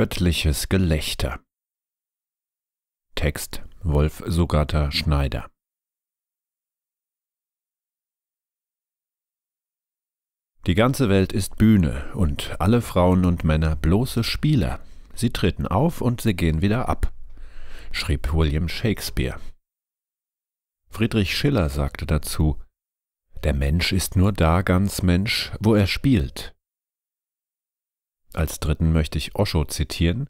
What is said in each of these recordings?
Göttliches Gelächter. Text Wolf Sugata Schneider. Die ganze Welt ist Bühne und alle Frauen und Männer bloße Spieler. Sie treten auf und sie gehen wieder ab, schrieb William Shakespeare. Friedrich Schiller sagte dazu, der Mensch ist nur da ganz Mensch, wo er spielt, als dritten möchte ich Osho zitieren,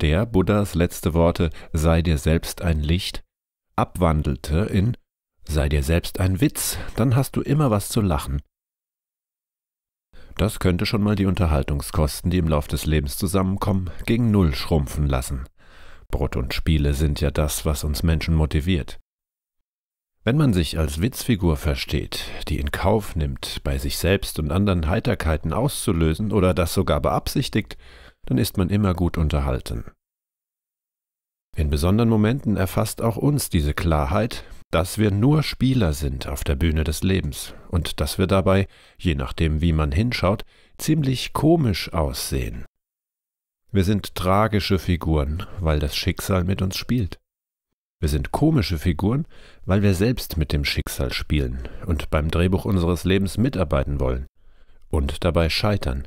der Buddhas letzte Worte sei dir selbst ein Licht abwandelte in sei dir selbst ein Witz, dann hast du immer was zu lachen. Das könnte schon mal die Unterhaltungskosten, die im Lauf des Lebens zusammenkommen, gegen Null schrumpfen lassen. Brot und Spiele sind ja das, was uns Menschen motiviert. Wenn man sich als Witzfigur versteht, die in Kauf nimmt, bei sich selbst und anderen Heiterkeiten auszulösen oder das sogar beabsichtigt, dann ist man immer gut unterhalten. In besonderen Momenten erfasst auch uns diese Klarheit, dass wir nur Spieler sind auf der Bühne des Lebens und dass wir dabei, je nachdem wie man hinschaut, ziemlich komisch aussehen. Wir sind tragische Figuren, weil das Schicksal mit uns spielt. Wir sind komische Figuren, weil wir selbst mit dem Schicksal spielen und beim Drehbuch unseres Lebens mitarbeiten wollen und dabei scheitern.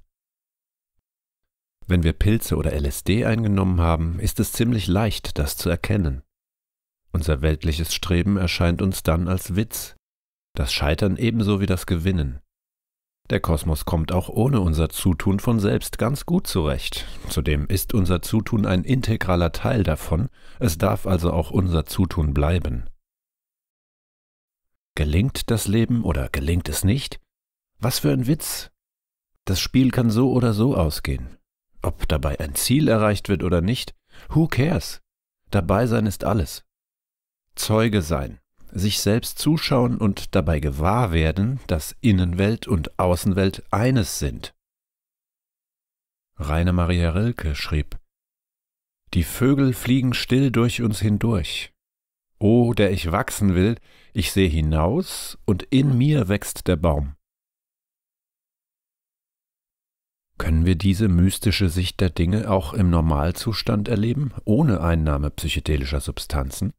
Wenn wir Pilze oder LSD eingenommen haben, ist es ziemlich leicht, das zu erkennen. Unser weltliches Streben erscheint uns dann als Witz, das Scheitern ebenso wie das Gewinnen. Der Kosmos kommt auch ohne unser Zutun von selbst ganz gut zurecht. Zudem ist unser Zutun ein integraler Teil davon, es darf also auch unser Zutun bleiben. Gelingt das Leben oder gelingt es nicht? Was für ein Witz! Das Spiel kann so oder so ausgehen. Ob dabei ein Ziel erreicht wird oder nicht, who cares? Dabei sein ist alles. Zeuge sein, sich selbst zuschauen und dabei gewahr werden, dass Innenwelt und Außenwelt eines sind. Rainer Maria Rilke schrieb Die Vögel fliegen still durch uns hindurch. O, der ich wachsen will, ich sehe hinaus, und in mir wächst der Baum. Können wir diese mystische Sicht der Dinge auch im Normalzustand erleben, ohne Einnahme psychedelischer Substanzen?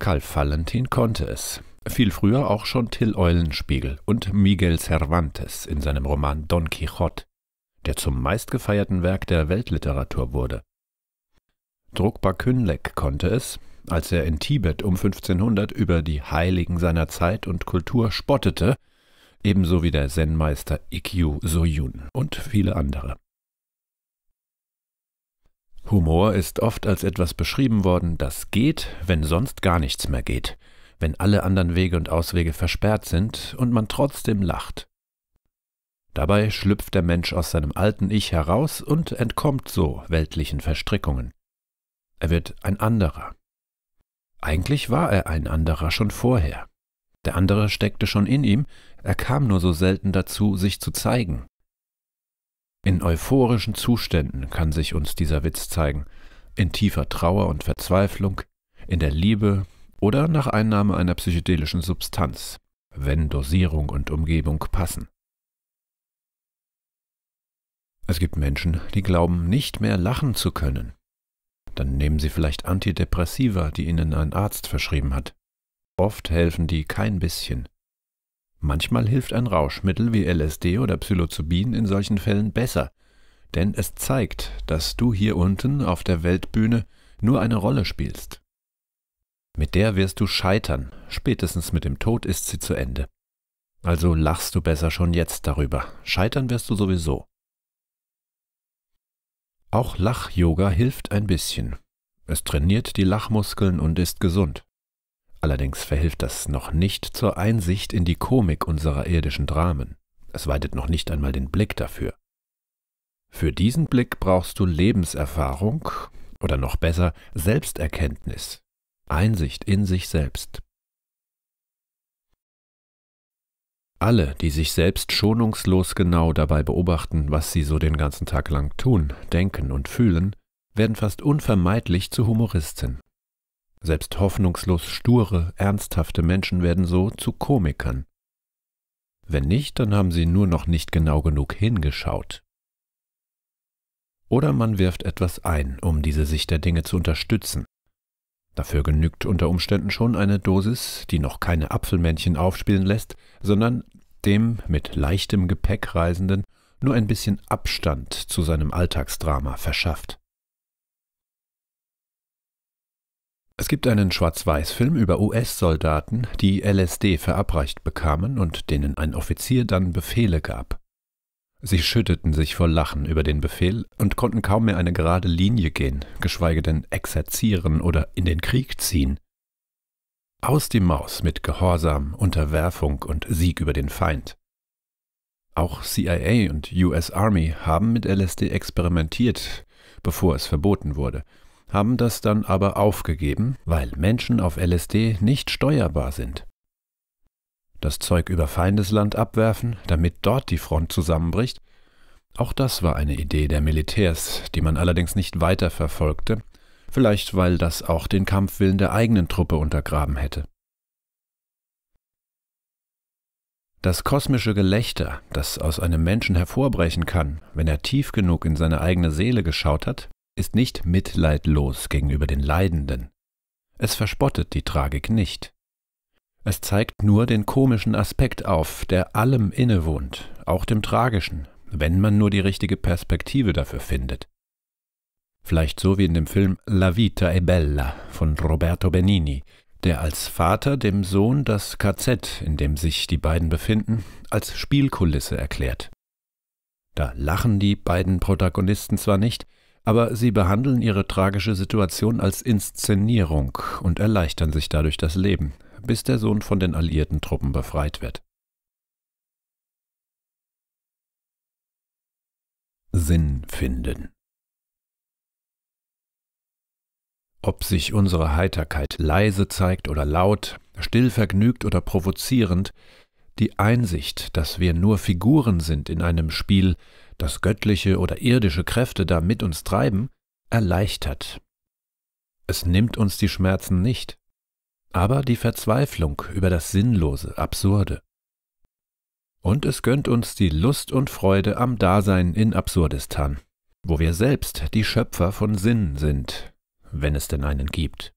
Karl Valentin konnte es. Viel früher auch schon Till Eulenspiegel und Miguel Cervantes in seinem Roman Don Quixote, der zum meistgefeierten Werk der Weltliteratur wurde. Drukpa Künleck konnte es, als er in Tibet um 1500 über die Heiligen seiner Zeit und Kultur spottete, ebenso wie der Zen-Meister Ikkyu Soyun und viele andere. Humor ist oft als etwas beschrieben worden, das geht, wenn sonst gar nichts mehr geht, wenn alle anderen Wege und Auswege versperrt sind und man trotzdem lacht. Dabei schlüpft der Mensch aus seinem alten Ich heraus und entkommt so weltlichen Verstrickungen. Er wird ein anderer. Eigentlich war er ein anderer schon vorher. Der andere steckte schon in ihm, er kam nur so selten dazu, sich zu zeigen, in euphorischen Zuständen kann sich uns dieser Witz zeigen, in tiefer Trauer und Verzweiflung, in der Liebe oder nach Einnahme einer psychedelischen Substanz, wenn Dosierung und Umgebung passen. Es gibt Menschen, die glauben, nicht mehr lachen zu können. Dann nehmen sie vielleicht Antidepressiva, die ihnen ein Arzt verschrieben hat. Oft helfen die kein bisschen. Manchmal hilft ein Rauschmittel wie LSD oder Psilocybin in solchen Fällen besser, denn es zeigt, dass du hier unten auf der Weltbühne nur eine Rolle spielst. Mit der wirst du scheitern, spätestens mit dem Tod ist sie zu Ende. Also lachst du besser schon jetzt darüber, scheitern wirst du sowieso. Auch Lach-Yoga hilft ein bisschen. Es trainiert die Lachmuskeln und ist gesund. Allerdings verhilft das noch nicht zur Einsicht in die Komik unserer irdischen Dramen. Es weitet noch nicht einmal den Blick dafür. Für diesen Blick brauchst du Lebenserfahrung oder noch besser Selbsterkenntnis, Einsicht in sich selbst. Alle, die sich selbst schonungslos genau dabei beobachten, was sie so den ganzen Tag lang tun, denken und fühlen, werden fast unvermeidlich zu Humoristen. Selbst hoffnungslos sture, ernsthafte Menschen werden so zu Komikern. Wenn nicht, dann haben sie nur noch nicht genau genug hingeschaut. Oder man wirft etwas ein, um diese Sicht der Dinge zu unterstützen. Dafür genügt unter Umständen schon eine Dosis, die noch keine Apfelmännchen aufspielen lässt, sondern dem mit leichtem Gepäck Reisenden nur ein bisschen Abstand zu seinem Alltagsdrama verschafft. Es gibt einen Schwarz-Weiß-Film über US-Soldaten, die LSD verabreicht bekamen und denen ein Offizier dann Befehle gab. Sie schütteten sich vor Lachen über den Befehl und konnten kaum mehr eine gerade Linie gehen, geschweige denn exerzieren oder in den Krieg ziehen. Aus die Maus mit Gehorsam, Unterwerfung und Sieg über den Feind. Auch CIA und US Army haben mit LSD experimentiert, bevor es verboten wurde – haben das dann aber aufgegeben, weil Menschen auf LSD nicht steuerbar sind. Das Zeug über Feindesland abwerfen, damit dort die Front zusammenbricht, auch das war eine Idee der Militärs, die man allerdings nicht weiter verfolgte, vielleicht weil das auch den Kampfwillen der eigenen Truppe untergraben hätte. Das kosmische Gelächter, das aus einem Menschen hervorbrechen kann, wenn er tief genug in seine eigene Seele geschaut hat, ist nicht mitleidlos gegenüber den Leidenden. Es verspottet die Tragik nicht. Es zeigt nur den komischen Aspekt auf, der allem innewohnt, auch dem Tragischen, wenn man nur die richtige Perspektive dafür findet. Vielleicht so wie in dem Film La Vita è Bella von Roberto Benini, der als Vater dem Sohn das KZ, in dem sich die beiden befinden, als Spielkulisse erklärt. Da lachen die beiden Protagonisten zwar nicht, aber sie behandeln ihre tragische Situation als Inszenierung und erleichtern sich dadurch das Leben, bis der Sohn von den alliierten Truppen befreit wird. Sinn finden. Ob sich unsere Heiterkeit leise zeigt oder laut, still vergnügt oder provozierend, die Einsicht, dass wir nur Figuren sind in einem Spiel, dass göttliche oder irdische Kräfte da mit uns treiben, erleichtert. Es nimmt uns die Schmerzen nicht, aber die Verzweiflung über das Sinnlose, Absurde. Und es gönnt uns die Lust und Freude am Dasein in Absurdistan, wo wir selbst die Schöpfer von Sinn sind, wenn es denn einen gibt.